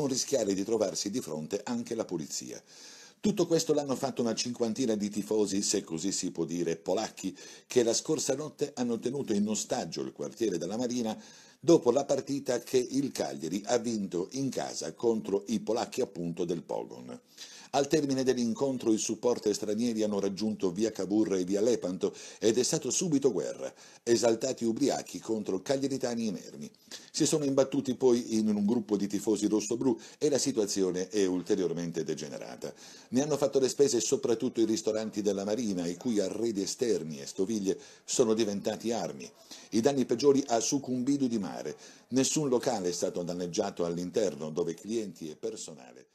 non rischiare di trovarsi di fronte anche la polizia. Tutto questo l'hanno fatto una cinquantina di tifosi, se così si può dire, polacchi, che la scorsa notte hanno tenuto in ostaggio il quartiere della Marina dopo la partita che il Cagliari ha vinto in casa contro i polacchi appunto del Pogon. Al termine dell'incontro i supporter stranieri hanno raggiunto via Caburra e via Lepanto ed è stato subito guerra, esaltati ubriachi contro cagliaritani inermi. Si sono imbattuti poi in un gruppo di tifosi rossobrù e la situazione è ulteriormente degenerata. Ne hanno fatto le spese soprattutto i ristoranti della Marina, i cui arredi esterni e stoviglie sono diventati armi. I danni peggiori a Sucumbidu di Mare mare. Nessun locale è stato danneggiato all'interno dove clienti e personale